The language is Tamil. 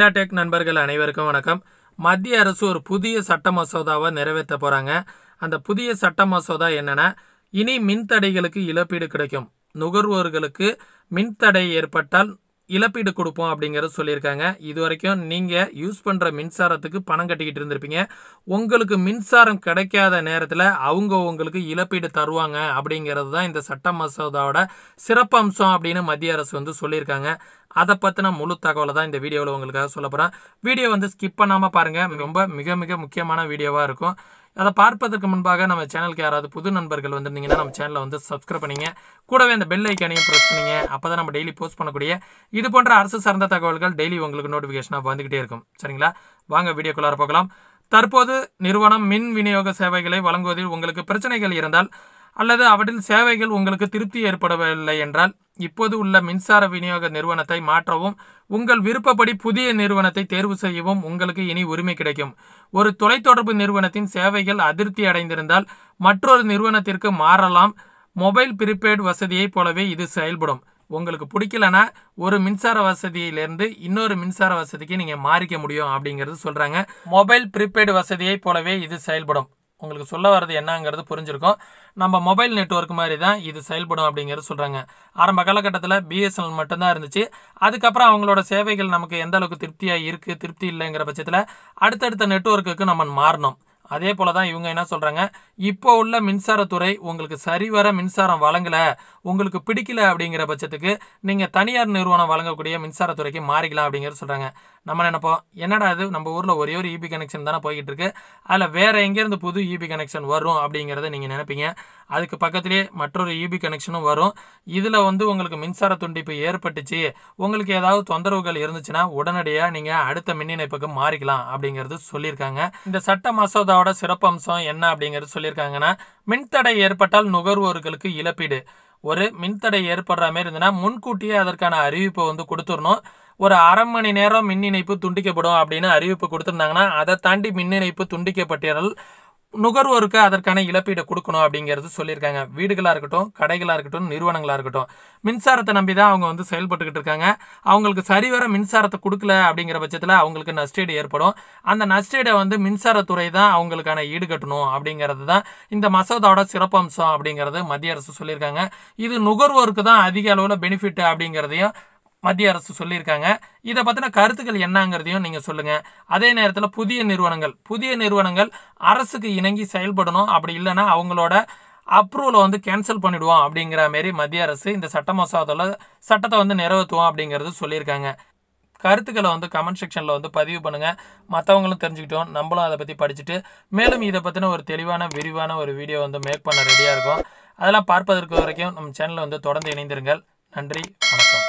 தமிழா டெக் நண்பர்கள் அனைவருக்கும் வணக்கம் மத்திய அரசு ஒரு புதிய சட்ட மசோதாவை நிறைவேற்ற போகிறாங்க அந்த புதிய சட்ட மசோதா என்னென்னா இனி மின்தடைகளுக்கு இழப்பீடு கிடைக்கும் நுகர்வோர்களுக்கு மின்தடை ஏற்பட்டால் இழப்பீடு கொடுப்போம் அப்படிங்கிறது சொல்லியிருக்காங்க இது வரைக்கும் நீங்கள் யூஸ் பண்ணுற மின்சாரத்துக்கு பணம் கட்டிக்கிட்டு இருந்திருப்பீங்க உங்களுக்கு மின்சாரம் கிடைக்காத நேரத்தில் அவங்க உங்களுக்கு இழப்பீடு தருவாங்க அப்படிங்கிறது தான் இந்த சட்ட மசோதாவோட சிறப்பம்சம் அப்படின்னு மத்திய அரசு வந்து சொல்லியிருக்காங்க அதை பற்றின முழு தகவலை தான் இந்த வீடியோவில் உங்களுக்காக சொல்ல போகிறேன் வீடியோ வந்து ஸ்கிப் பண்ணாமல் பாருங்கள் ரொம்ப மிக மிக முக்கியமான வீடியோவாக இருக்கும் அதை பார்ப்பதற்கு முன்பாக நம்ம சேனலுக்கு யாராவது புது நண்பர்கள் வந்திருந்தீங்கன்னா நம்ம சேனலை வந்து சப்ஸ்கிரைப் பண்ணிங்க கூடவே அந்த பெல் ஐக்கானையும் ப்ரெஸ் பண்ணிங்க அப்போ தான் நம்ம டெய்லி போஸ்ட் பண்ணக்கூடிய இது போன்ற அரசு சார்ந்த தகவல்கள் டெய்லி உங்களுக்கு நோட்டிஃபிகேஷனாக வந்துகிட்டே இருக்கும் சரிங்களா வாங்க வீடியோக்குள்ளார பார்க்கலாம் தற்போது நிறுவனம் மின் விநியோக சேவைகளை வழங்குவதில் உங்களுக்கு பிரச்சனைகள் இருந்தால் அல்லது அவற்றின் சேவைகள் உங்களுக்கு திருப்தி ஏற்படவில்லை என்றால் இப்போது உள்ள மின்சார விநியோக நிறுவனத்தை மாற்றவும் உங்கள் விருப்பப்படி புதிய நிறுவனத்தை தேர்வு செய்யவும் உங்களுக்கு இனி உரிமை கிடைக்கும் ஒரு தொலைத்தொடர்பு நிறுவனத்தின் சேவைகள் அதிருப்தி அடைந்திருந்தால் மற்றொரு நிறுவனத்திற்கு மாறலாம் மொபைல் ப்ரீபெய்டு வசதியைப் போலவே இது செயல்படும் உங்களுக்கு பிடிக்கலனா ஒரு மின்சார வசதியிலேருந்து இன்னொரு மின்சார வசதிக்கு நீங்கள் மாறிக்க முடியும் அப்படிங்கிறது சொல்கிறாங்க மொபைல் ப்ரீபெய்டு வசதியைப் போலவே இது செயல்படும் உங்களுக்கு சொல்ல வர்றது என்னங்கிறது புரிஞ்சிருக்கும் நம்ம மொபைல் நெட்ஒர்க் மாதிரி தான் இது செயல்படும் அப்படிங்கிறது சொல்கிறாங்க ஆரம்ப காலகட்டத்தில் பிஎஸ்என்எல் மட்டும்தான் இருந்துச்சு அதுக்கப்புறம் அவங்களோட சேவைகள் நமக்கு எந்த அளவுக்கு திருப்தியாக இருக்குது திருப்தி இல்லைங்கிற பட்சத்தில் அடுத்தடுத்த நெட்ஒர்க்குக்கு நம்ம மாறணும் அதே போல் தான் இவங்க என்ன சொல்கிறாங்க இப்போ உள்ள மின்சாரத்துறை உங்களுக்கு சரிவர மின்சாரம் வழங்கலை உங்களுக்கு பிடிக்கல அப்படிங்கிற பட்சத்துக்கு நீங்கள் தனியார் நிறுவனம் வழங்கக்கூடிய மின்சாரத்துறைக்கு மாறிக்கலாம் அப்படிங்கிறது சொல்கிறாங்க நம்ம நினைப்போம் என்னடா இது நம்ம ஊரில் ஒரே ஒரு இபி e கனெக்ஷன் தானே போய்கிட்டு இருக்கு அதில் வேறு எங்கேருந்து புது இபி e கனெக்ஷன் வரும் அப்படிங்கிறத நீங்கள் நினைப்பீங்க அதுக்கு பக்கத்துலேயே மற்றொரு யூபி e கனெக்ஷனும் வரும் இதில் வந்து உங்களுக்கு மின்சார துண்டிப்பு ஏற்பட்டுச்சு உங்களுக்கு ஏதாவது தொந்தரவுகள் இருந்துச்சுன்னா உடனடியாக நீங்கள் அடுத்த மின் இணைப்புக்கு மாறிக்கலாம் அப்படிங்கிறது சொல்லியிருக்காங்க இந்த சட்ட மசோதாவோட சிறப்பம்சம் என்ன அப்படிங்கிறது சொல்லியிருக்காங்கன்னா மின்தடை ஏற்பட்டால் நுகர்வோர்களுக்கு இழப்பீடு ஒரு மின்தடை ஏற்படுற மாதிரி இருந்ததுன்னா முன்கூட்டியே அதற்கான அறிவிப்பை வந்து கொடுத்துடணும் ஒரு அரை மணி நேரம் மின் இணைப்பு துண்டிக்கப்படும் அப்படின்னு அறிவிப்பு கொடுத்துருந்தாங்கன்னா அதை தாண்டி மின் இணைப்பு துண்டிக்கப்பட்டியல் நுகர்வோருக்கு அதற்கான இழப்பீடு கொடுக்கணும் அப்படிங்கிறது சொல்லியிருக்காங்க வீடுகளாக இருக்கட்டும் கடைகளாக இருக்கட்டும் நிறுவனங்களாக இருக்கட்டும் மின்சாரத்தை நம்பி தான் அவங்க வந்து செயல்பட்டுக்கிட்டு இருக்காங்க அவங்களுக்கு சரிவர மின்சாரத்தை கொடுக்கல அப்படிங்கிற பட்சத்தில் அவங்களுக்கு நஷ்டீடு ஏற்படும் அந்த நஷ்டீடை வந்து மின்சாரத்துறை தான் அவங்களுக்கான ஈடு கட்டணும் அப்படிங்கிறது தான் இந்த மசோதாவோட சிறப்பம்சம் அப்படிங்கிறது மத்திய அரசு சொல்லியிருக்காங்க இது நுகர்வோருக்கு தான் அதிக அளவில் பெனிஃபிட் அப்படிங்கிறதையும் மத்திய அரசு சொல்லியிருக்காங்க இதை பற்றின கருத்துக்கள் என்னங்கிறதையும் நீங்கள் சொல்லுங்கள் அதே நேரத்தில் புதிய நிறுவனங்கள் புதிய நிறுவனங்கள் அரசுக்கு இணங்கி செயல்படணும் அப்படி இல்லைன்னா அவங்களோட அப்ரூவலை வந்து கேன்சல் பண்ணிவிடுவோம் அப்படிங்கிற மாரி மத்திய அரசு இந்த சட்ட மசோதாவில் சட்டத்தை வந்து நிறைவேற்றுவோம் அப்படிங்கிறது சொல்லியிருக்காங்க கருத்துக்களை வந்து கமெண்ட் செக்ஷனில் வந்து பதிவு பண்ணுங்கள் மற்றவங்களும் தெரிஞ்சுக்கிட்டோம் நம்மளும் அதை பற்றி படிச்சுட்டு மேலும் இதை பற்றின ஒரு தெளிவான விரிவான ஒரு வீடியோ வந்து மேக் பண்ண ரெடியாக இருக்கும் அதெல்லாம் பார்ப்பதற்கு வரைக்கும் நம்ம சேனலில் வந்து தொடர்ந்து இணைந்திருங்கள் நன்றி வணக்கம்